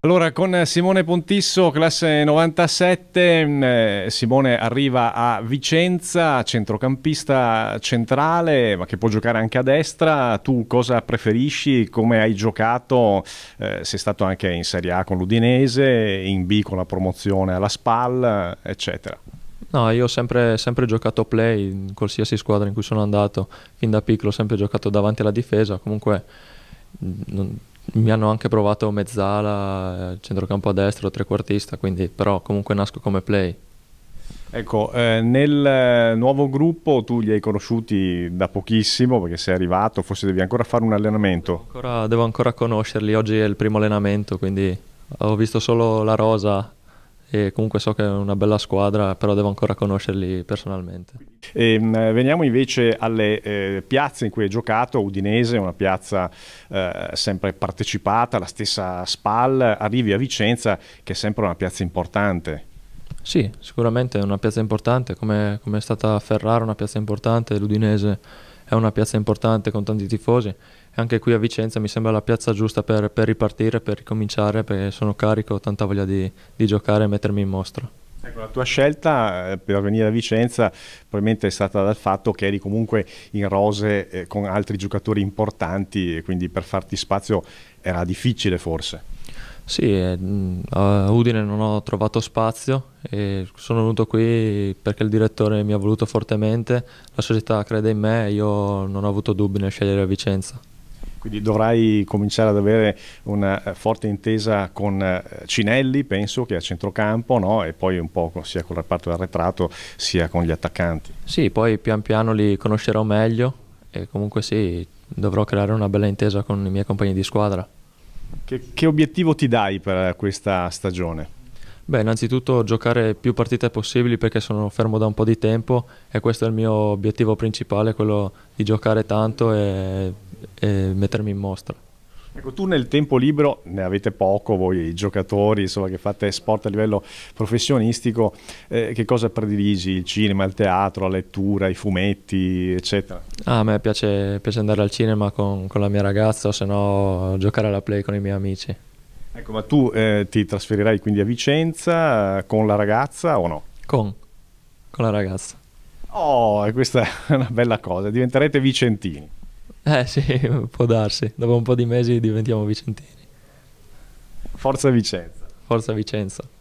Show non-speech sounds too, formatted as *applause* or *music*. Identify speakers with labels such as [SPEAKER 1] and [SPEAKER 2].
[SPEAKER 1] Allora, con Simone Pontisso, classe 97, mm, eh, Simone arriva a Vicenza, centrocampista centrale, ma che può giocare anche a destra. Tu cosa preferisci? Come hai giocato? Eh, sei stato anche in Serie A con l'Udinese, in B con la promozione alla SPAL, eccetera.
[SPEAKER 2] No, io ho sempre, sempre giocato play in qualsiasi squadra in cui sono andato, fin da piccolo ho sempre giocato davanti alla difesa, comunque... Mm, non mi hanno anche provato mezzala, eh, centrocampo a destra, trequartista, quindi però comunque nasco
[SPEAKER 1] come play. Ecco, eh, nel eh, nuovo gruppo tu li hai conosciuti da pochissimo perché sei arrivato, forse devi ancora fare un allenamento. Devo
[SPEAKER 2] ancora, devo ancora conoscerli, oggi è il primo allenamento, quindi ho visto solo la rosa e comunque so che
[SPEAKER 1] è una bella squadra, però devo ancora conoscerli
[SPEAKER 2] personalmente.
[SPEAKER 1] E, ehm, veniamo invece alle eh, piazze in cui hai giocato, Udinese, una piazza eh, sempre partecipata, la stessa SPAL, arrivi a Vicenza che è sempre una piazza importante.
[SPEAKER 2] Sì, sicuramente è una piazza importante, come, come è stata Ferrara una piazza importante, l'Udinese è una piazza importante con tanti tifosi anche qui a Vicenza mi sembra la piazza giusta per, per ripartire, per ricominciare, perché sono carico, ho tanta voglia di, di giocare e mettermi in mostra.
[SPEAKER 1] Ecco, la tua scelta eh, per venire a Vicenza probabilmente è stata dal fatto che eri comunque in rose eh, con altri giocatori importanti e quindi per farti spazio era difficile forse. Sì, eh, a Udine non ho trovato spazio
[SPEAKER 2] e sono venuto qui perché il direttore mi ha voluto fortemente, la società crede in
[SPEAKER 1] me e io non ho avuto dubbi nel scegliere Vicenza. Quindi dovrai cominciare ad avere una eh, forte intesa con eh, Cinelli, penso che è a centrocampo, no? e poi un po' sia con il reparto d'arretrato sia con gli attaccanti. Sì, poi pian piano li conoscerò
[SPEAKER 2] meglio e comunque sì, dovrò creare una bella intesa con i miei compagni di squadra. Che, che obiettivo ti dai per questa stagione? Beh, innanzitutto giocare più partite possibili perché sono fermo da un po' di tempo e questo è il mio obiettivo principale, quello di giocare tanto e, e mettermi in mostra.
[SPEAKER 1] Ecco, tu nel tempo libero ne avete poco, voi giocatori insomma, che fate sport a livello professionistico, eh, che cosa prediligi? Il cinema, il teatro, la lettura, i fumetti, eccetera? Ah, a me piace, piace, andare al cinema con, con
[SPEAKER 2] la mia ragazza o se no
[SPEAKER 1] giocare alla play con i miei amici. Ecco, ma tu eh, ti trasferirai quindi a Vicenza eh, con la ragazza o no? Con, con la ragazza. Oh, questa *laughs* è una bella cosa, diventerete vicentini.
[SPEAKER 2] Eh sì, *laughs* può darsi. Dopo un po' di mesi diventiamo vicentini.
[SPEAKER 1] Forza Vicenza. Forza Vicenza.